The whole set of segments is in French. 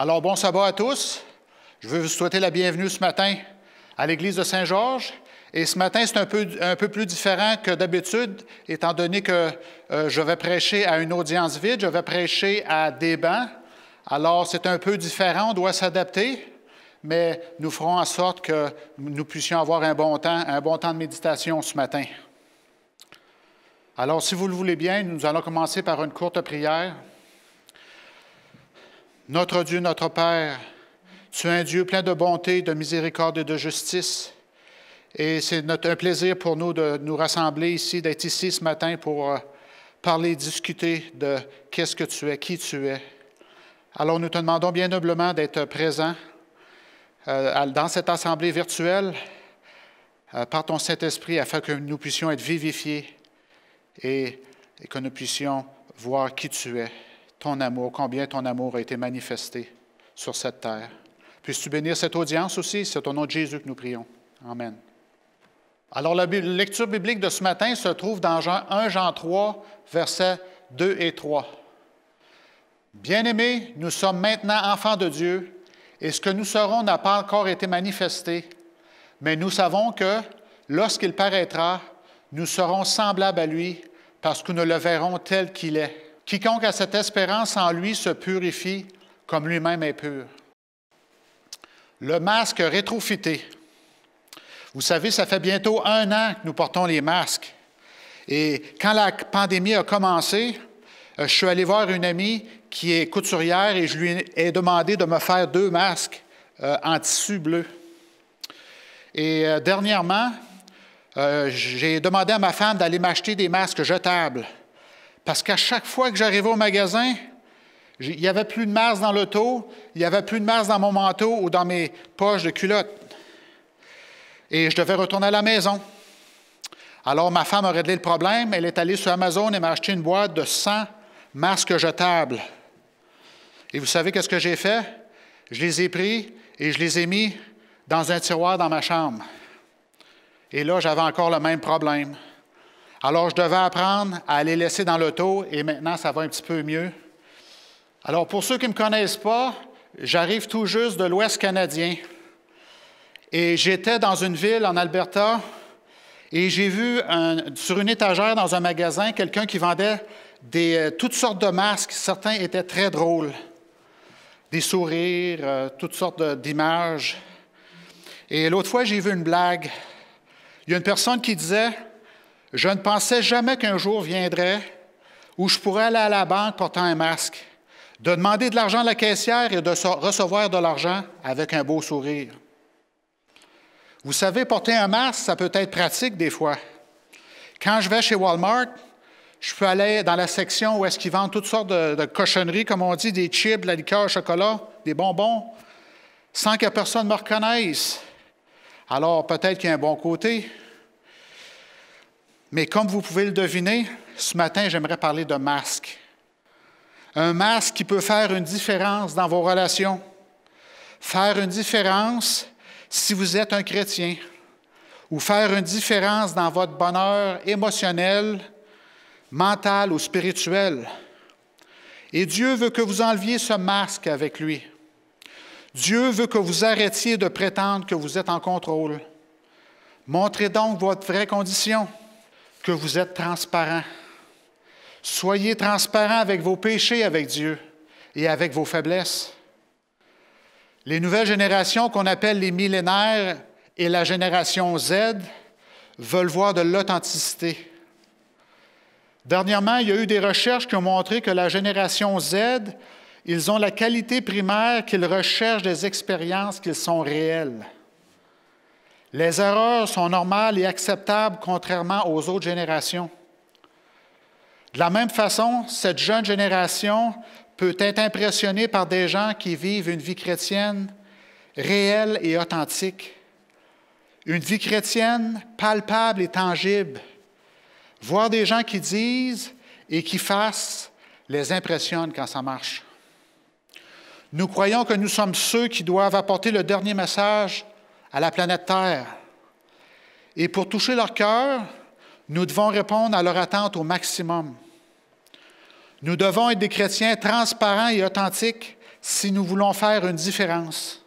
Alors, bon sabbat à tous. Je veux vous souhaiter la bienvenue ce matin à l'église de Saint-Georges. Et ce matin, c'est un peu, un peu plus différent que d'habitude, étant donné que euh, je vais prêcher à une audience vide, je vais prêcher à des bancs. Alors, c'est un peu différent, on doit s'adapter, mais nous ferons en sorte que nous puissions avoir un bon temps, un bon temps de méditation ce matin. Alors, si vous le voulez bien, nous allons commencer par une courte prière. Notre Dieu, notre Père, tu es un Dieu plein de bonté, de miséricorde et de justice. Et c'est un plaisir pour nous de nous rassembler ici, d'être ici ce matin pour euh, parler, discuter de qu'est-ce que tu es, qui tu es. Alors nous te demandons bien humblement d'être présent euh, dans cette assemblée virtuelle euh, par ton Saint-Esprit afin que nous puissions être vivifiés et que nous puissions voir qui tu es ton amour, combien ton amour a été manifesté sur cette terre. Puisses-tu bénir cette audience aussi? C'est au nom de Jésus que nous prions. Amen. Alors, la lecture biblique de ce matin se trouve dans Jean 1 Jean 3, versets 2 et 3. Bien-aimés, nous sommes maintenant enfants de Dieu, et ce que nous serons n'a pas encore été manifesté, mais nous savons que, lorsqu'il paraîtra, nous serons semblables à lui, parce que nous le verrons tel qu'il est. Quiconque a cette espérance en lui se purifie comme lui-même est pur. Le masque rétrofité. Vous savez, ça fait bientôt un an que nous portons les masques. Et quand la pandémie a commencé, euh, je suis allé voir une amie qui est couturière et je lui ai demandé de me faire deux masques euh, en tissu bleu. Et euh, dernièrement, j'ai demandé à ma femme d'aller m'acheter des masques jetables parce qu'à chaque fois que j'arrivais au magasin, il n'y avait plus de masse dans l'auto, il n'y avait plus de masse dans mon manteau ou dans mes poches de culotte. Et je devais retourner à la maison. Alors ma femme a réglé le problème, elle est allée sur Amazon et m'a acheté une boîte de 100 masques jetables. Et vous savez qu'est-ce que j'ai fait? Je les ai pris et je les ai mis dans un tiroir dans ma chambre. Et là, j'avais encore le même problème. Alors, je devais apprendre à les laisser dans l'auto et maintenant, ça va un petit peu mieux. Alors, pour ceux qui ne me connaissent pas, j'arrive tout juste de l'Ouest canadien. Et j'étais dans une ville en Alberta et j'ai vu sur une étagère dans un magasin quelqu'un qui vendait des, euh, toutes sortes de masques. Certains étaient très drôles. Des sourires, euh, toutes sortes d'images. Et l'autre fois, j'ai vu une blague. Il y a une personne qui disait je ne pensais jamais qu'un jour viendrait où je pourrais aller à la banque portant un masque, de demander de l'argent à la caissière et de recevoir de l'argent avec un beau sourire. Vous savez, porter un masque, ça peut être pratique des fois. Quand je vais chez Walmart, je peux aller dans la section où est-ce qu'ils vendent toutes sortes de, de, cochonneries, comme on dit, des chips, de la liqueur au chocolat, des bonbons, sans que personne me reconnaisse. Alors peut-être qu'il y a un bon côté, mais comme vous pouvez le deviner, ce matin, j'aimerais parler de masque. Un masque qui peut faire une différence dans vos relations, faire une différence si vous êtes un chrétien, ou faire une différence dans votre bonheur émotionnel, mental ou spirituel. Et Dieu veut que vous enleviez ce masque avec lui. Dieu veut que vous arrêtiez de prétendre que vous êtes en contrôle. Montrez donc votre vraie condition vous êtes transparent. Soyez transparent avec vos péchés avec Dieu et avec vos faiblesses. Les nouvelles générations qu'on appelle les millénaires et la génération Z veulent voir de l'authenticité. Dernièrement, il y a eu des recherches qui ont montré que la génération Z, ils ont la qualité primaire qu'ils recherchent des expériences qui sont réelles. Les erreurs sont normales et acceptables contrairement aux autres générations. De la même façon, cette jeune génération peut être impressionnée par des gens qui vivent une vie chrétienne réelle et authentique, une vie chrétienne palpable et tangible. Voir des gens qui disent et qui fassent les impressionne quand ça marche. Nous croyons que nous sommes ceux qui doivent apporter le dernier message à la planète Terre. Et pour toucher leur cœur, nous devons répondre à leur attente au maximum. Nous devons être des chrétiens transparents et authentiques si nous voulons faire une différence.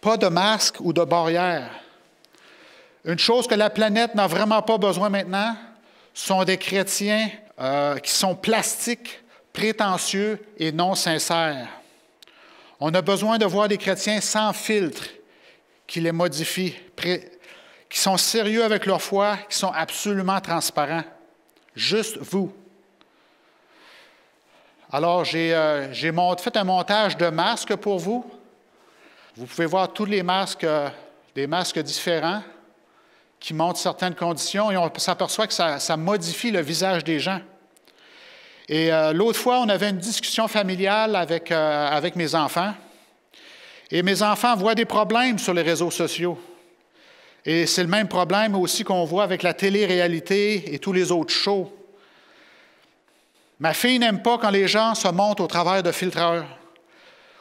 Pas de masque ou de barrière. Une chose que la planète n'a vraiment pas besoin maintenant sont des chrétiens euh, qui sont plastiques, prétentieux et non sincères. On a besoin de voir des chrétiens sans filtre, qui les modifient, qui sont sérieux avec leur foi, qui sont absolument transparents. Juste vous. Alors, j'ai euh, fait un montage de masques pour vous. Vous pouvez voir tous les masques, euh, des masques différents qui montrent certaines conditions et on s'aperçoit que ça, modifie le visage des gens. Et euh, l'autre fois, on avait une discussion familiale avec mes enfants. Et mes enfants voient des problèmes sur les réseaux sociaux. Et c'est le même problème aussi qu'on voit avec la télé-réalité et tous les autres shows. Ma fille n'aime pas quand les gens se montent au travers de filtreurs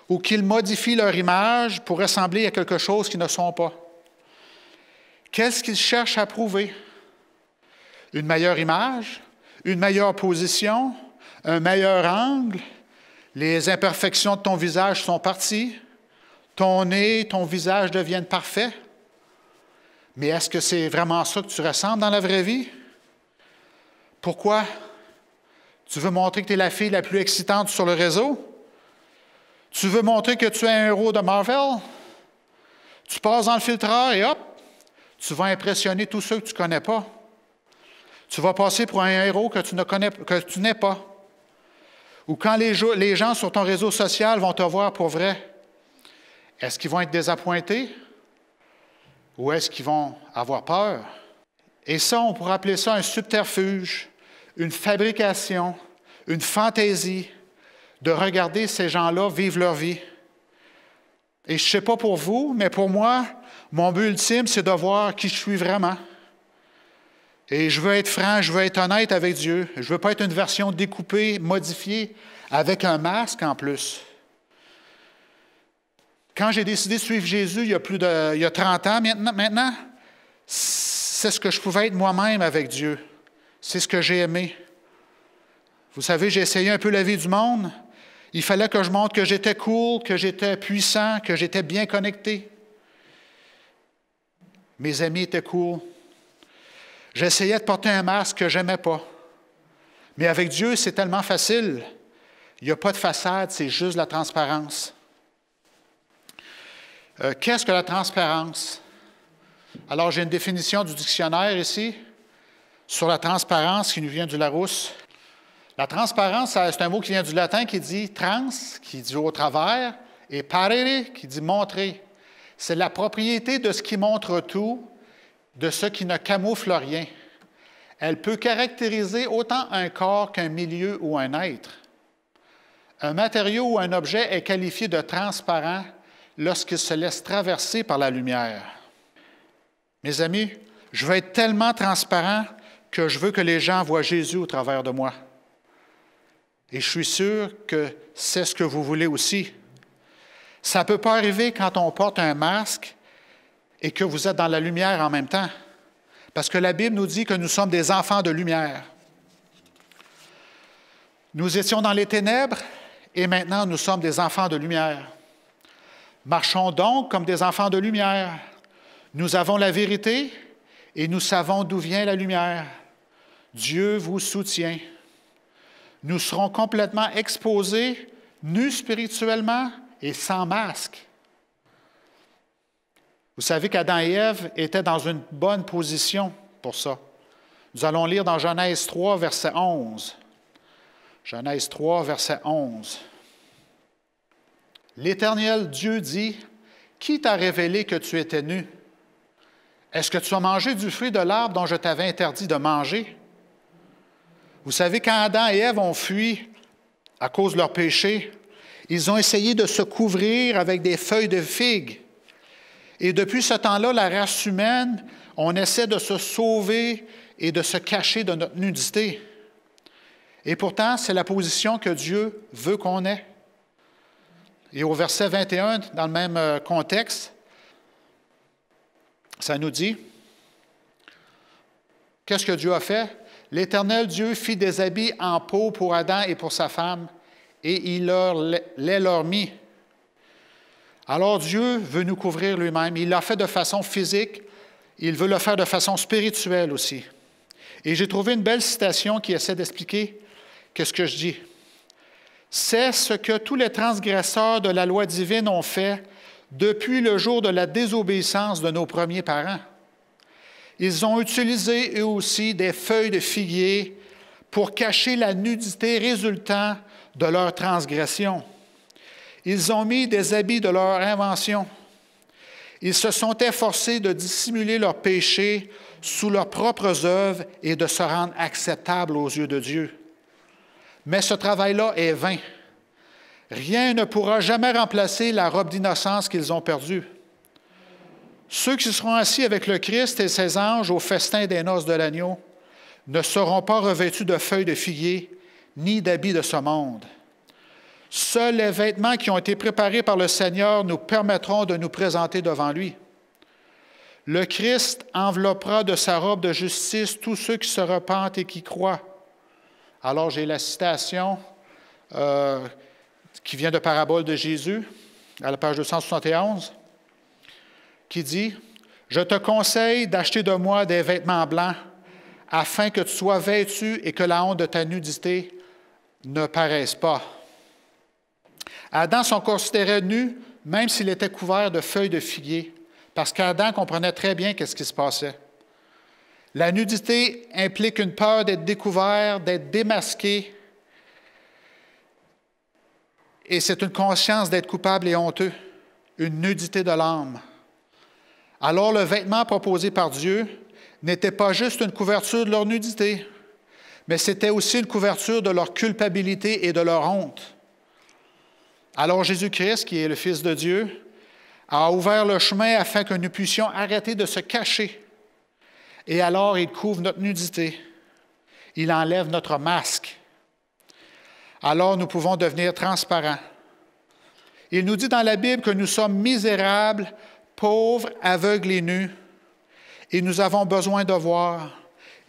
ou qu'ils modifient leur image pour ressembler à quelque chose qu'ils ne sont pas. Qu'est-ce qu'ils cherchent à prouver? Une meilleure image, une meilleure position, un meilleur angle, les imperfections de ton visage sont parties, ton nez, ton visage deviennent parfaits. Mais est-ce que c'est vraiment ça que tu ressembles dans la vraie vie? Pourquoi? Tu veux montrer que tu es la fille la plus excitante sur le réseau? Tu veux montrer que tu es un héros de Marvel? Tu passes dans le filtreur et hop, tu vas impressionner tous ceux que tu ne connais pas. Tu vas passer pour un héros que tu ne connais, que tu n'es pas. Ou quand les gens sur ton réseau social vont te voir pour vrai, est-ce qu'ils vont être désappointés? Ou est-ce qu'ils vont avoir peur? Et ça, on pourrait appeler ça un subterfuge, une fabrication, une fantaisie de regarder ces gens-là vivre leur vie. Et je ne sais pas pour vous, mais pour moi, mon but ultime, c'est de voir qui je suis vraiment. Et je veux être franc, je veux être honnête avec Dieu. Je ne veux pas être une version découpée, modifiée, avec un masque en plus. Quand j'ai décidé de suivre Jésus il y a plus de y a 30 ans maintenant, c'est ce que je pouvais être moi-même avec Dieu. C'est ce que j'ai aimé. Vous savez, j'ai essayé un peu la vie du monde. Il fallait que je montre que j'étais cool, que j'étais puissant, que j'étais bien connecté. Mes amis étaient cool. J'essayais de porter un masque que je n'aimais pas. Mais avec Dieu, c'est tellement facile. Il n'y a pas de façade, c'est juste la transparence. Euh, qu'est-ce que la transparence? Alors, j'ai une définition du dictionnaire ici sur la transparence qui nous vient du Larousse. La transparence, c'est un mot qui vient du latin qui dit trans, qui dit au travers, et parere, qui dit montrer. C'est la propriété de ce qui montre tout, de ce qui ne camoufle rien. Elle peut caractériser autant un corps qu'un milieu ou un être. Un matériau ou un objet est qualifié de transparent lorsqu'il se laisse traverser par la lumière. Mes amis, je veux être tellement transparent que je veux que les gens voient Jésus au travers de moi. Et je suis sûr que c'est ce que vous voulez aussi. Ça ne peut pas arriver quand on porte un masque et que vous êtes dans la lumière en même temps. Parce que la Bible nous dit que nous sommes des enfants de lumière. Nous étions dans les ténèbres et maintenant nous sommes des enfants de lumière. Marchons donc comme des enfants de lumière. Nous avons la vérité et nous savons d'où vient la lumière. Dieu vous soutient. Nous serons complètement exposés, nus spirituellement et sans masque. Vous savez qu'Adam et Ève étaient dans une bonne position pour ça. Nous allons lire dans Genèse 3, verset 11. Genèse 3, verset 11. L'Éternel Dieu dit, Qui t'a révélé que tu étais nu? Est-ce que tu as mangé du fruit de l'arbre dont je t'avais interdit de manger? Vous savez, quand Adam et Ève ont fui à cause de leur péché, ils ont essayé de se couvrir avec des feuilles de figue. Et depuis ce temps-là, la race humaine, on essaie de se sauver et de se cacher de notre nudité. Et pourtant, c'est la position que Dieu veut qu'on ait. Et au verset 21, dans le même euh, contexte, ça nous dit, qu'est-ce que Dieu a fait? L'Éternel Dieu fit des habits en peau pour Adam et pour sa femme, et il leur, les leur mit. Alors Dieu veut nous couvrir lui-même. Il l'a fait de façon physique, il veut le faire de façon spirituelle aussi. Et j'ai trouvé une belle citation qui essaie d'expliquer qu'est-ce que je dis. C'est ce que tous les transgresseurs de la loi divine ont fait depuis le jour de la désobéissance de nos premiers parents. Ils ont utilisé eux aussi des feuilles de figuier pour cacher la nudité résultant de leur transgression. Ils ont mis des habits de leur invention. Ils se sont efforcés de dissimuler leurs péchés sous leurs propres œuvres et de se rendre acceptables aux yeux de Dieu. Mais ce travail-là est vain. Rien ne pourra jamais remplacer la robe d'innocence qu'ils ont perdue. Ceux qui seront assis avec le Christ et ses anges au festin des noces de l'agneau ne seront pas revêtus de feuilles de figuier ni d'habits de ce monde. Seuls les vêtements qui ont été préparés par le Seigneur nous permettront de nous présenter devant lui. Le Christ enveloppera de sa robe de justice tous ceux qui se repentent et qui croient. Alors j'ai la citation euh, qui vient de Parabole de Jésus, à la page 271, qui dit, Je te conseille d'acheter de moi des vêtements blancs, afin que tu sois vêtu et que la honte de ta nudité ne paraisse pas. Adam s'en considérait nu, même s'il était couvert de feuilles de figuier, parce qu'Adam comprenait très bien qu'est-ce qui se passait. La nudité implique une peur d'être découvert, d'être démasqué, et c'est une conscience d'être coupable et honteux, une nudité de l'âme. Alors le vêtement proposé par Dieu n'était pas juste une couverture de leur nudité, mais c'était aussi une couverture de leur culpabilité et de leur honte. Alors Jésus-Christ, qui est le Fils de Dieu, a ouvert le chemin afin que nous puissions arrêter de se cacher et alors il couvre notre nudité. Il enlève notre masque. Alors nous pouvons devenir transparents. Il nous dit dans la Bible que nous sommes misérables, pauvres, aveugles et nus. Et nous avons besoin de voir.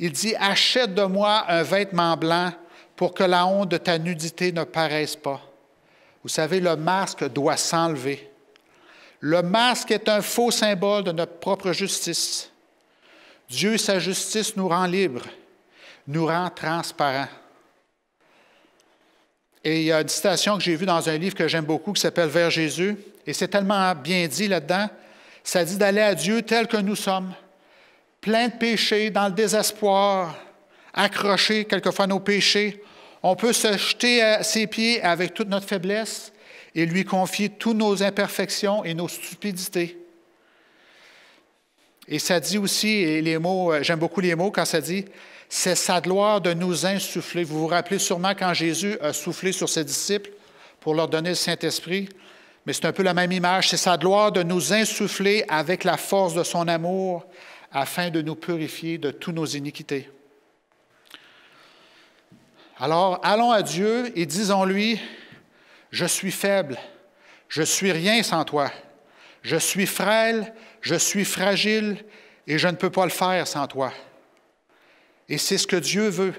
Il dit, achète de moi un vêtement blanc pour que la honte de ta nudité ne paraisse pas. Vous savez, le masque doit s'enlever. Le masque est un faux symbole de notre propre justice. Dieu, et sa justice nous rend libres, nous rend transparents. Et il y a une citation que j'ai vue dans un livre que j'aime beaucoup qui s'appelle Vers Jésus, et c'est tellement bien dit là-dedans. Ça dit d'aller à Dieu tel que nous sommes, plein de péchés, dans le désespoir, accrochés quelquefois à nos péchés. On peut se jeter à ses pieds avec toute notre faiblesse et lui confier toutes nos imperfections et nos stupidités. Et ça dit aussi, et les mots, euh, j'aime beaucoup les mots quand ça dit, c'est sa gloire de nous insuffler. Vous vous rappelez sûrement quand Jésus a soufflé sur ses disciples pour leur donner le Saint-Esprit, mais c'est un peu la même image, c'est sa gloire de nous insuffler avec la force de son amour afin de nous purifier de toutes nos iniquités. Alors, allons à Dieu et disons-lui, je suis faible, je suis rien sans toi, je suis frêle, je suis fragile et je ne peux pas le faire sans toi. Et c'est ce que Dieu veut.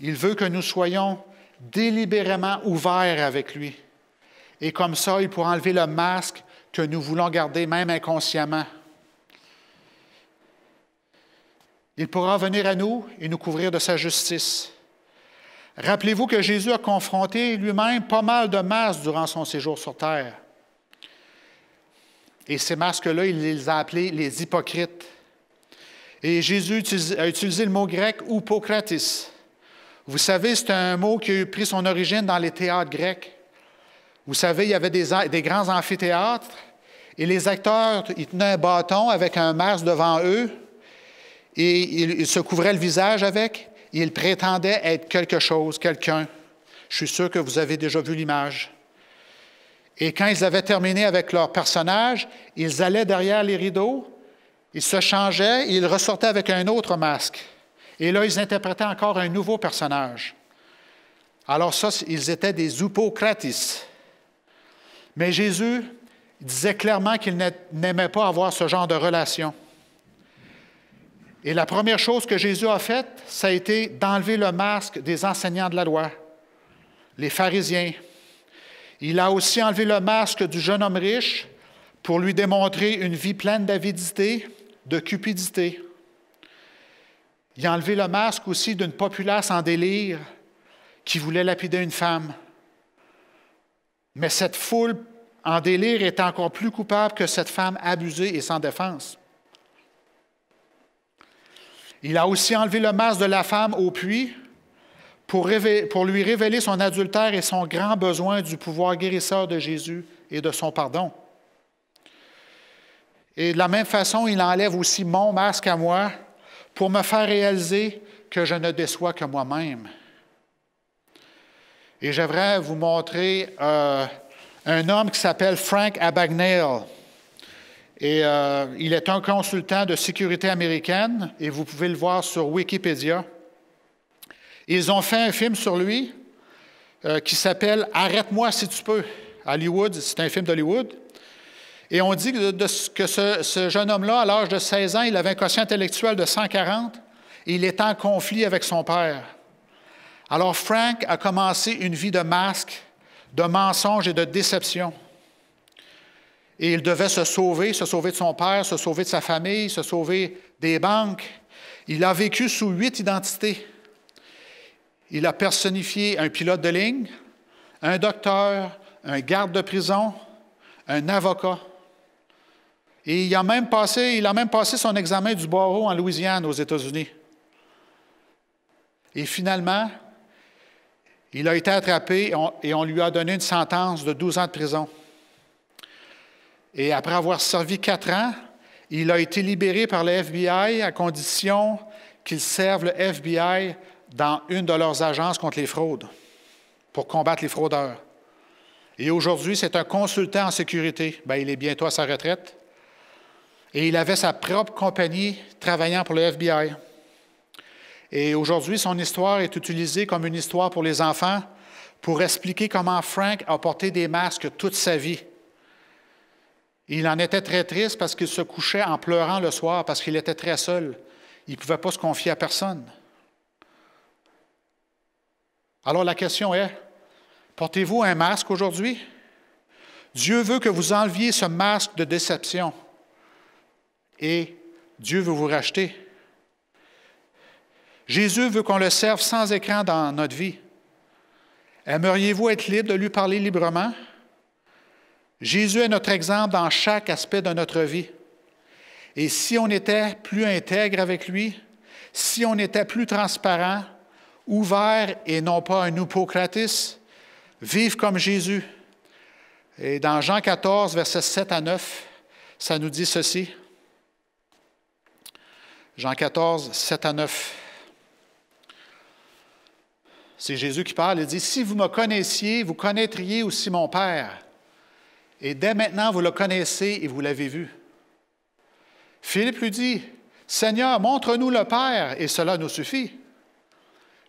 Il veut que nous soyons délibérément ouverts avec lui. Et comme ça, il pourra enlever le masque que nous voulons garder même inconsciemment. Il pourra venir à nous et nous couvrir de sa justice. Rappelez-vous que Jésus a confronté lui-même pas mal de masques durant son séjour sur terre. Et ces masques-là, il les a appelés les hypocrites. Et Jésus a utilisé le mot grec hypocratis. Vous savez, c'est un mot qui a pris son origine dans les théâtres grecs. Vous savez, il y avait des, des grands amphithéâtres et les acteurs, ils tenaient un bâton avec un masque devant eux et ils se couvraient le visage avec. Et ils prétendaient être quelque chose, quelqu'un. Je suis sûr que vous avez déjà vu l'image. Et quand ils avaient terminé avec leur personnage, ils allaient derrière les rideaux, ils se changeaient, et ils ressortaient avec un autre masque. Et là, ils interprétaient encore un nouveau personnage. Alors ça, ils étaient des Upocratis. Mais Jésus disait clairement qu'il n'aimait pas avoir ce genre de relation. Et la première chose que Jésus a faite, ça a été d'enlever le masque des enseignants de la loi, les pharisiens, il a aussi enlevé le masque du jeune homme riche pour lui démontrer une vie pleine d'avidité, de cupidité. Il a enlevé le masque aussi d'une populace en délire qui voulait lapider une femme. Mais cette foule en délire est encore plus coupable que cette femme abusée et sans défense. Il a aussi enlevé le masque de la femme au puits pour, lui révéler son adultère et son grand besoin du pouvoir guérisseur de Jésus et de son pardon. Et de la même façon, il enlève aussi mon masque à moi pour me faire réaliser que je ne déçois que moi-même. Et j'aimerais vous montrer euh, un homme qui s'appelle Frank Abagnale. Et euh, il est un consultant de sécurité américaine, et vous pouvez le voir sur Wikipédia. Ils ont fait un film sur lui euh, qui s'appelle Arrête-moi si tu peux. Hollywood, c'est un film d'Hollywood. Et on dit que, ce, jeune homme-là, à l'âge de 16 ans, il avait un quotient intellectuel de 140 et il est en conflit avec son père. Alors Frank a commencé une vie de masque, de mensonges et de déception. Et il devait se sauver, se sauver de son père, se sauver de sa famille, se sauver des banques. Il a vécu sous huit identités. Il a personnifié un pilote de ligne, un docteur, un garde de prison, un avocat. Et il a même passé, il a même passé son examen du barreau en Louisiane, aux États-Unis. Et finalement, il a été attrapé et on, lui a donné une sentence de 12 ans de prison. Et après avoir servi quatre ans, il a été libéré par le FBI à condition qu'il serve le FBI dans une de leurs agences contre les fraudes pour combattre les fraudeurs. Et aujourd'hui, c'est un consultant en sécurité. Bien, il est bientôt à sa retraite. Et il avait sa propre compagnie travaillant pour le FBI. Et aujourd'hui, son histoire est utilisée comme une histoire pour les enfants pour expliquer comment Frank a porté des masques toute sa vie. Il en était très triste parce qu'il se couchait en pleurant le soir parce qu'il était très seul. Il ne pouvait pas se confier à personne. Alors la question est, portez-vous un masque aujourd'hui? Dieu veut que vous enleviez ce masque de déception et Dieu veut vous racheter. Jésus veut qu'on le serve sans écran dans notre vie. Aimeriez-vous être libre de lui parler librement? Jésus est notre exemple dans chaque aspect de notre vie. Et si on était plus intègre avec lui, si on était plus transparent, ouvert et non pas un hypocratis. vive comme Jésus. Et dans Jean 14, versets 7 à 9, ça nous dit ceci. Jean 14, 7 à 9. C'est Jésus qui parle. Il dit, Si vous me connaissiez, vous connaîtriez aussi mon Père. Et dès maintenant, vous le connaissez et vous l'avez vu. Philippe lui dit, Seigneur, montre-nous le Père, et cela nous suffit.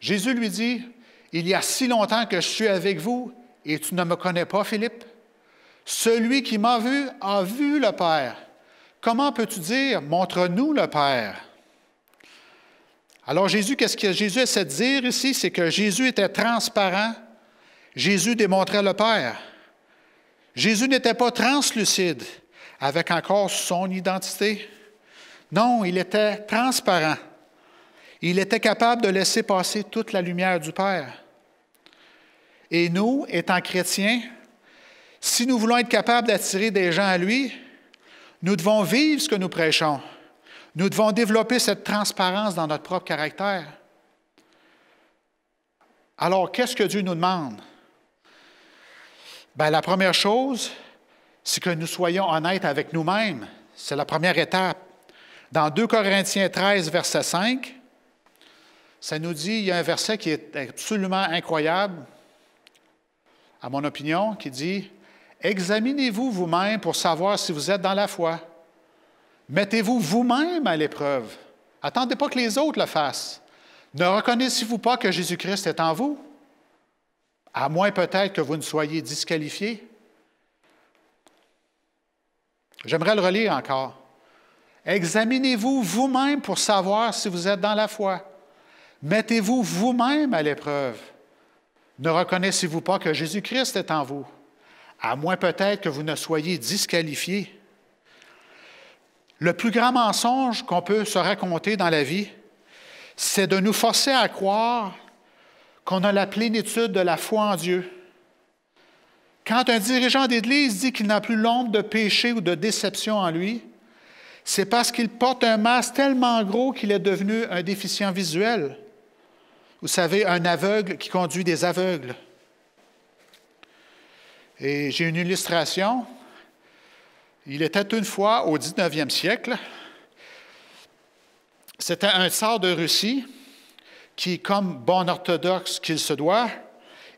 Jésus lui dit, Il y a si longtemps que je suis avec vous et tu ne me connais pas, Philippe. Celui qui m'a vu a vu le Père. Comment peux-tu dire, montre-nous le Père? Alors Jésus, qu'est-ce que Jésus essaie de dire ici? C'est que Jésus était transparent. Jésus démontrait le Père. Jésus n'était pas translucide avec encore son identité. Non, il était transparent. Il était capable de laisser passer toute la lumière du Père. Et nous, étant chrétiens, si nous voulons être capables d'attirer des gens à lui, nous devons vivre ce que nous prêchons. Nous devons développer cette transparence dans notre propre caractère. Alors, qu'est-ce que Dieu nous demande? Bien, la première chose, c'est que nous soyons honnêtes avec nous-mêmes. C'est la première étape. Dans 2 Corinthiens 13, verset 5, ça nous dit, il y a un verset qui est absolument incroyable, à mon opinion, qui dit, Examinez-vous vous-même pour savoir si vous êtes dans la foi. Mettez-vous vous-même à l'épreuve. Attendez pas que les autres le fassent. Ne reconnaissez-vous pas que Jésus-Christ est en vous? À moins peut-être que vous ne soyez disqualifié. J'aimerais le relire encore. Examinez-vous vous-même pour savoir si vous êtes dans la foi. Mettez-vous vous-même à l'épreuve. Ne reconnaissez-vous pas que Jésus-Christ est en vous, à moins peut-être que vous ne soyez disqualifié. Le plus grand mensonge qu'on peut se raconter dans la vie, c'est de nous forcer à croire qu'on a la plénitude de la foi en Dieu. Quand un dirigeant d'Église dit qu'il n'a plus l'ombre de péché ou de déception en lui, c'est parce qu'il porte un masque tellement gros qu'il est devenu un déficient visuel. Vous savez, un aveugle qui conduit des aveugles. Et j'ai une illustration. Il était une fois au 19e siècle. C'était un tsar de Russie qui, comme bon orthodoxe qu'il se doit,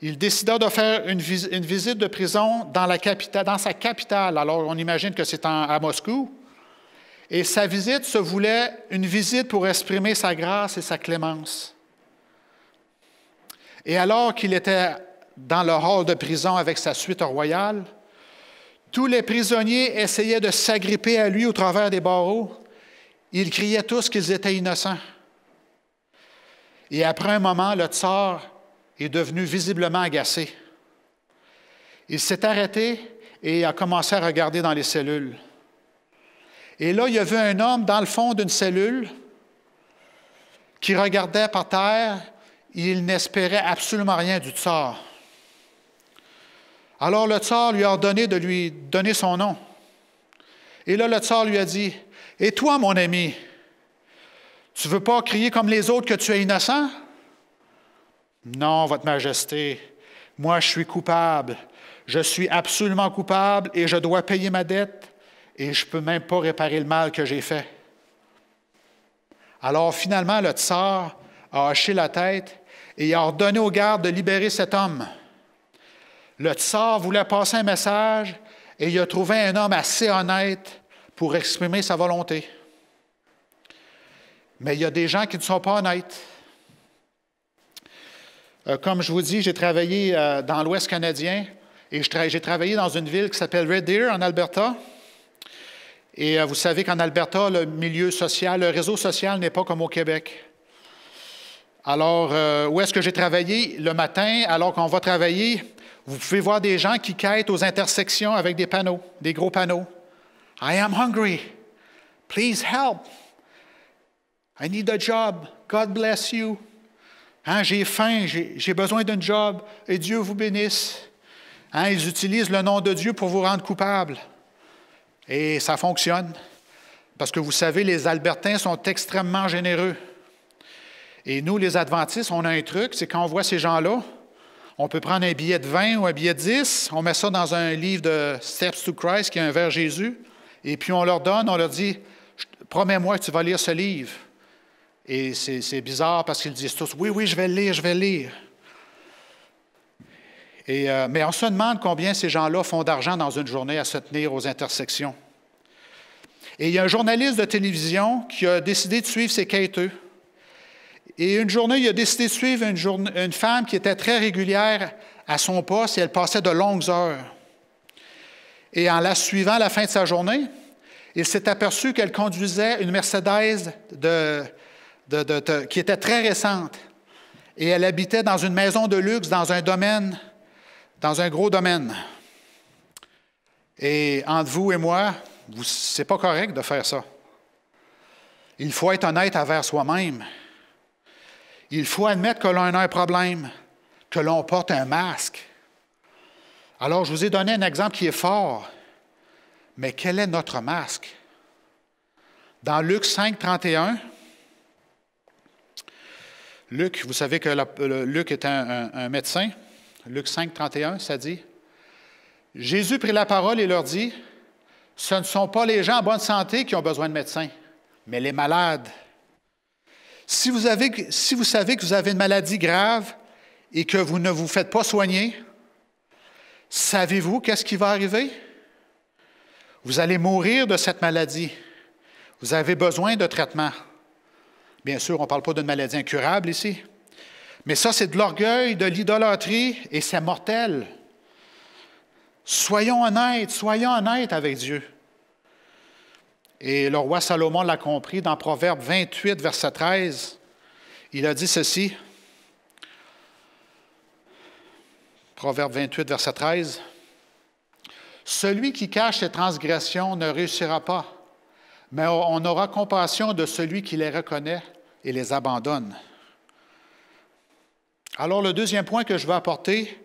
il décida de faire une, visite de prison dans, dans sa capitale. Alors, on imagine que c'est à Moscou. Et sa visite se voulait une visite pour exprimer sa grâce et sa clémence. Et alors qu'il était dans le hall de prison avec sa suite royale, tous les prisonniers essayaient de s'agripper à lui au travers des barreaux. Ils criaient tous qu'ils étaient innocents. Et après un moment, le tsar est devenu visiblement agacé. Il s'est arrêté et a commencé à regarder dans les cellules. Et là, il a vu un homme dans le fond d'une cellule qui regardait par terre il n'espérait absolument rien du tsar. Alors le tsar lui a ordonné de lui donner son nom. Et là, le tsar lui a dit, Et toi, mon ami, tu veux pas crier comme les autres que tu es innocent? Non, Votre Majesté, moi je suis coupable. Je suis absolument coupable et je dois payer ma dette et je ne peux même pas réparer le mal que j'ai fait. Alors finalement, le tsar a haché la tête et a ordonné aux gardes de libérer cet homme. Le tsar voulait passer un message et il a trouvé un homme assez honnête pour exprimer sa volonté. Mais il y a des gens qui ne sont pas honnêtes. Euh, comme je vous dis, j'ai travaillé euh, dans l'Ouest canadien et j'ai travaillé dans une ville qui s'appelle Red Deer en Alberta. Et euh, vous savez qu'en Alberta, le milieu social, le réseau social n'est pas comme au Québec. Alors, euh, où est-ce que j'ai travaillé le matin alors qu'on va travailler? Vous pouvez voir des gens qui quêtent aux intersections avec des panneaux, des gros panneaux. I am hungry. Please help. I need a job. God bless you. Hein, j'ai faim, j'ai besoin d'un job et Dieu vous bénisse. Hein, ils utilisent le nom de Dieu pour vous rendre coupable. Et ça fonctionne. Parce que vous savez, les Albertains sont extrêmement généreux. Et nous, les adventistes, on a un truc, c'est quand on voit ces gens-là, on peut prendre un billet de 20 ou un billet de 10, on met ça dans un livre de Steps to Christ, qui est un vers Jésus, et puis on leur donne, on leur dit, promets-moi que tu vas lire ce livre. Et c'est bizarre parce qu'ils disent tous, oui, oui, je vais le lire, je vais lire. Euh, mais on se demande combien ces gens-là font d'argent dans une journée à se tenir aux intersections. Et il y a un journaliste de télévision qui a décidé de suivre ces quêteux. Et une journée, il a décidé de suivre une, femme qui était très régulière à son poste et elle passait de longues heures. Et en la suivant à la fin de sa journée, il s'est aperçu qu'elle conduisait une Mercedes qui était très récente. Et elle habitait dans une maison de luxe, dans un domaine, dans un gros domaine. Et entre vous et moi, c'est pas correct de faire ça. Il faut être honnête envers soi-même il faut admettre que l'on a un problème, que l'on porte un masque. Alors, je vous ai donné un exemple qui est fort, mais quel est notre masque? Dans Luc 5, 31, Luc, vous savez que Luc est un, un, médecin. Luc 5, 31, ça dit Jésus prit la parole et leur dit Ce ne sont pas les gens en bonne santé qui ont besoin de médecins, mais les malades. Si vous, savez que vous avez une maladie grave et que vous ne vous faites pas soigner, savez-vous qu'est-ce qui va arriver? Vous allez mourir de cette maladie. Vous avez besoin de traitement. Bien sûr, on ne parle pas d'une maladie incurable ici. Mais ça, c'est de l'orgueil, de l'idolâtrie, et c'est mortel. Soyons honnêtes, soyons honnêtes avec Dieu. Et le roi Salomon l'a compris dans Proverbe 28, verset 13. Il a dit ceci. Proverbe 28, verset 13. Celui qui cache ses transgressions ne réussira pas, mais on aura compassion de celui qui les reconnaît et les abandonne. Alors le deuxième point que je veux apporter,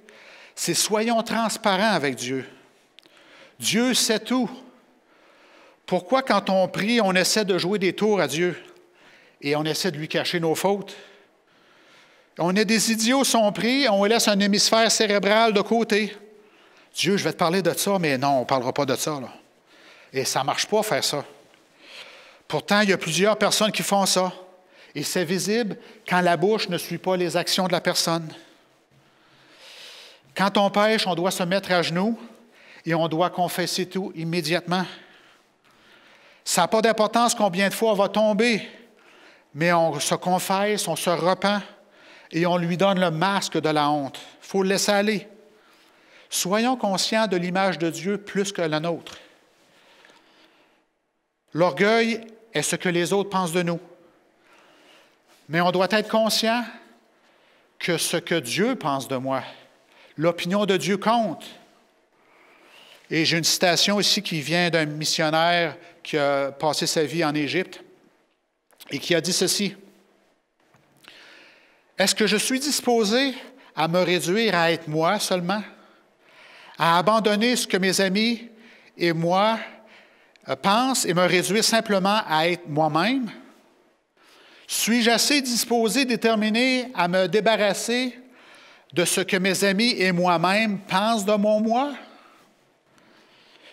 c'est soyons transparents avec Dieu. Dieu sait tout. Pourquoi quand on prie, on essaie de jouer des tours à Dieu et on essaie de lui cacher nos fautes? On est des idiots si on prie, on laisse un hémisphère cérébral de côté. Dieu, je vais te parler de ça, mais non, on ne parlera pas de ça. Et ça ne marche pas faire ça. Pourtant, il y a plusieurs personnes qui font ça. Et c'est visible quand la bouche ne suit pas les actions de la personne. Quand on pêche, on doit se mettre à genoux et on doit confesser tout immédiatement. Ça n'a pas d'importance combien de fois on va tomber, mais on se confesse, on se repent et on lui donne le masque de la honte. Il faut le laisser aller. Soyons conscients de l'image de Dieu plus que la nôtre. L'orgueil est ce que les autres pensent de nous. Mais on doit être conscient que ce que Dieu pense de moi, l'opinion de Dieu compte. Et j'ai une citation aussi qui vient d'un missionnaire qui a passé sa vie en Égypte et qui a dit ceci. Est-ce que je suis disposé à me réduire à être moi seulement, à abandonner ce que mes amis et moi euh, pensent et me réduire simplement à être moi-même? Suis-je assez disposé, déterminé à me débarrasser de ce que mes amis et moi-même pensent de mon moi?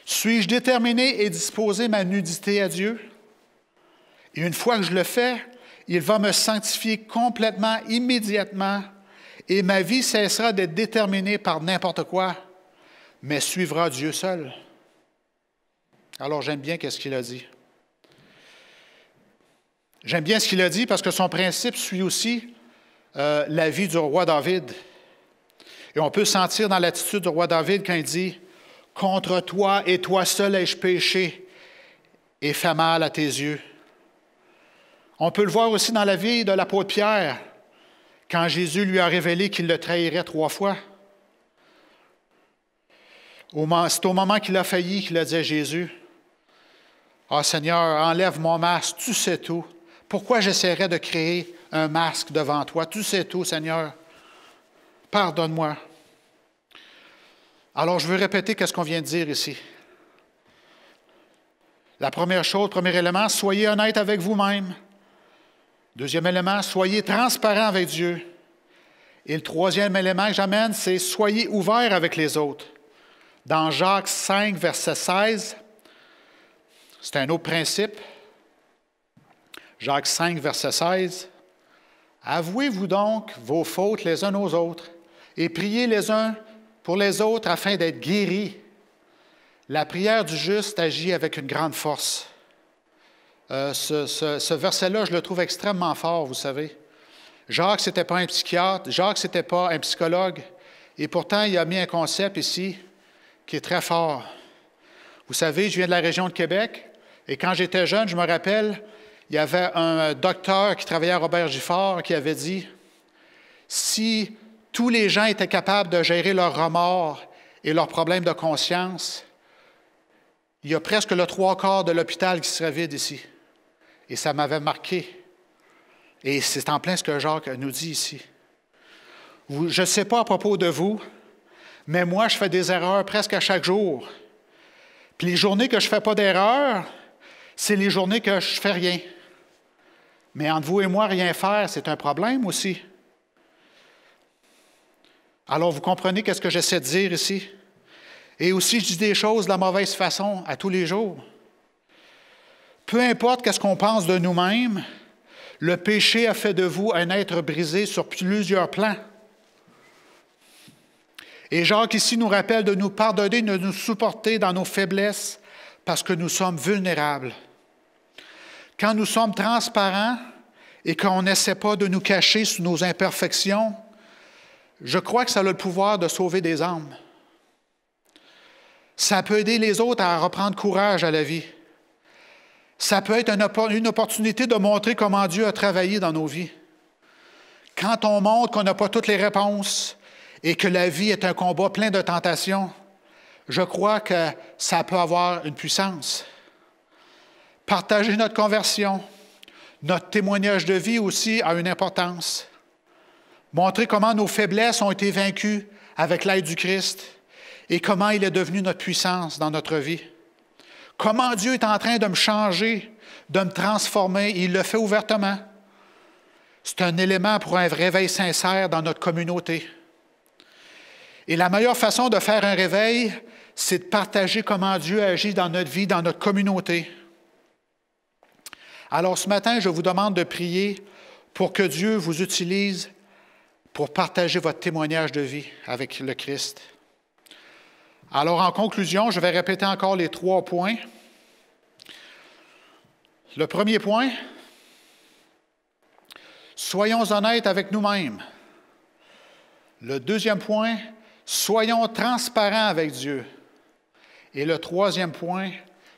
Suis-je déterminé et disposé ma nudité à Dieu? Et une fois que je le fais, il va me sanctifier complètement, immédiatement, et ma vie cessera d'être déterminée par n'importe quoi, mais suivra Dieu seul. Alors j'aime bien qu'est-ce qu'il a dit. J'aime bien ce qu'il a dit parce que son principe suit aussi euh, la vie du roi David. Et on peut sentir dans l'attitude du roi David quand il dit Contre toi et toi seul ai-je péché et fait mal à tes yeux. On peut le voir aussi dans la vie de l'apôtre Pierre, quand Jésus lui a révélé qu'il le trahirait trois fois. C'est au moment qu'il a failli qu'il a dit à Jésus, Ah oh Seigneur, enlève mon masque, tu sais tout. Pourquoi j'essaierais de créer un masque devant toi? Tu sais tout, Seigneur. Pardonne-moi. Alors, je veux répéter qu'est-ce qu'on vient de dire ici. La première chose, premier élément, soyez honnête avec vous-même. Deuxième élément, soyez transparent avec Dieu. Et le troisième élément que j'amène, c'est soyez ouvert avec les autres. Dans Jacques 5, verset 16, c'est un autre principe. Jacques 5, verset 16. Avouez-vous donc vos fautes les uns aux autres et priez les uns pour les autres afin d'être guéris. La prière du juste agit avec une grande force. Euh, ce, verset-là, je le trouve extrêmement fort, vous savez. Jacques, ce n'était pas un psychiatre, Jacques, ce n'était pas un psychologue, et pourtant, il a mis un concept ici qui est très fort. Vous savez, je viens de la région de Québec, et quand j'étais jeune, je me rappelle, il y avait un docteur qui travaillait à Robert Giffard qui avait dit, si tous les gens étaient capables de gérer leurs remords et leurs problèmes de conscience. Il y a presque le trois quarts de l'hôpital qui serait vide ici. Et ça m'avait marqué. Et c'est en plein ce que Jacques nous dit ici. Je ne sais pas à propos de vous, mais moi, je fais des erreurs presque à chaque jour. Puis les journées que je ne fais pas d'erreurs, c'est les journées que je ne fais rien. Mais entre vous et moi, rien faire, c'est un problème aussi. Alors, vous comprenez qu'est-ce que j'essaie de dire ici? Et aussi, je dis des choses de la mauvaise façon à tous les jours. Peu importe qu'est-ce qu'on pense de nous-mêmes, le péché a fait de vous un être brisé sur plusieurs plans. Et Jacques ici nous rappelle de nous pardonner, de nous supporter dans nos faiblesses, parce que nous sommes vulnérables. Quand nous sommes transparents et qu'on n'essaie pas de nous cacher sous nos imperfections, je crois que ça a le pouvoir de sauver des âmes. Ça peut aider les autres à reprendre courage à la vie. Ça peut être une opportunité de montrer comment Dieu a travaillé dans nos vies. Quand on montre qu'on n'a pas toutes les réponses et que la vie est un combat plein de tentations, je crois que ça peut avoir une puissance. Partager notre conversion, notre témoignage de vie aussi a une importance montrer comment nos faiblesses ont été vaincues avec l'aide du Christ et comment il est devenu notre puissance dans notre vie. Comment Dieu est en train de me changer, de me transformer, il le fait ouvertement. C'est un élément pour un réveil sincère dans notre communauté. Et la meilleure façon de faire un réveil, c'est de partager comment Dieu agit dans notre vie, dans notre communauté. Alors ce matin, je vous demande de prier pour que Dieu vous utilise pour partager votre témoignage de vie avec le Christ. Alors, en conclusion, je vais répéter encore les trois points. Le premier point, soyons honnêtes avec nous-mêmes. Le deuxième point, soyons transparents avec Dieu. Et le troisième point,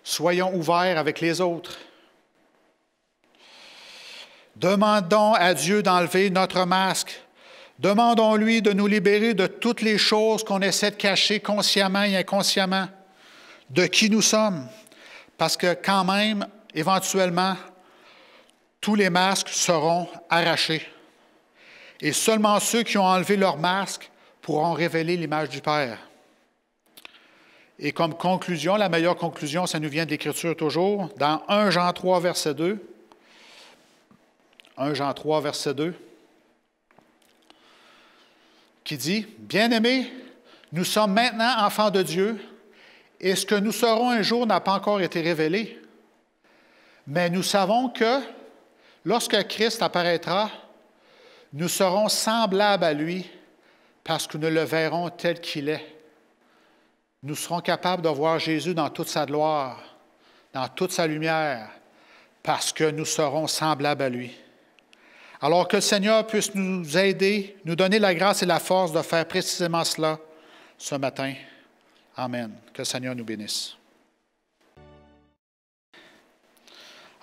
soyons ouverts avec les autres. Demandons à Dieu d'enlever notre masque Demandons-lui de nous libérer de toutes les choses qu'on essaie de cacher consciemment et inconsciemment, de qui nous sommes, parce que quand même, éventuellement, tous les masques seront arrachés. Et seulement ceux qui ont enlevé leur masque pourront révéler l'image du Père. Et comme conclusion, la meilleure conclusion, ça nous vient de l'Écriture toujours, dans 1 Jean 3, verset 2. 1 Jean 3, verset 2 qui dit, Bien-aimés, nous sommes maintenant enfants de Dieu, et ce que nous serons un jour n'a pas encore été révélé. Mais nous savons que lorsque Christ apparaîtra, nous serons semblables à lui parce que nous le verrons tel qu'il est. Nous serons capables de voir Jésus dans toute sa gloire, dans toute sa lumière, parce que nous serons semblables à lui. Alors que le Seigneur puisse nous aider, nous donner la grâce et la force de faire précisément cela ce matin. Amen. Que le Seigneur nous bénisse.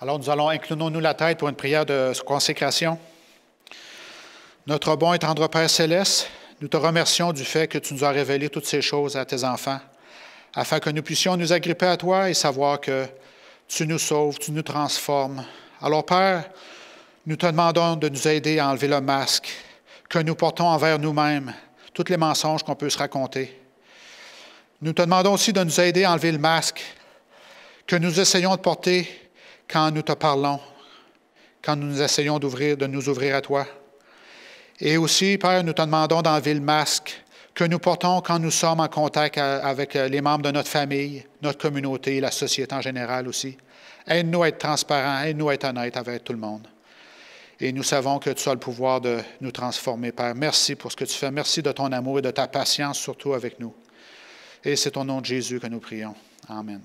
Alors nous allons inclinons-nous la tête pour une prière de consécration. Notre bon et tendre Père céleste, nous te remercions du fait que tu nous as révélé toutes ces choses à tes enfants, afin que nous puissions nous agripper à toi et savoir que tu nous sauves, tu nous transformes. Alors Père, nous te demandons de nous aider à enlever le masque que nous portons envers nous-mêmes, tous les mensonges qu'on peut se raconter. Nous te demandons aussi de nous aider à enlever le masque que nous essayons de porter quand nous te parlons, quand nous essayons d'ouvrir, de nous ouvrir à toi. Et aussi, Père, nous te demandons d'enlever le masque que nous portons quand nous sommes en contact avec euh, les membres de notre famille, notre communauté, la société en général aussi. Aide-nous à être transparents, aide-nous à être honnêtes avec tout le monde. Et nous savons que tu as le pouvoir de nous transformer, Père. Merci pour ce que tu fais. Merci de ton amour et de ta patience, surtout avec nous. Et c'est au nom de Jésus que nous prions. Amen.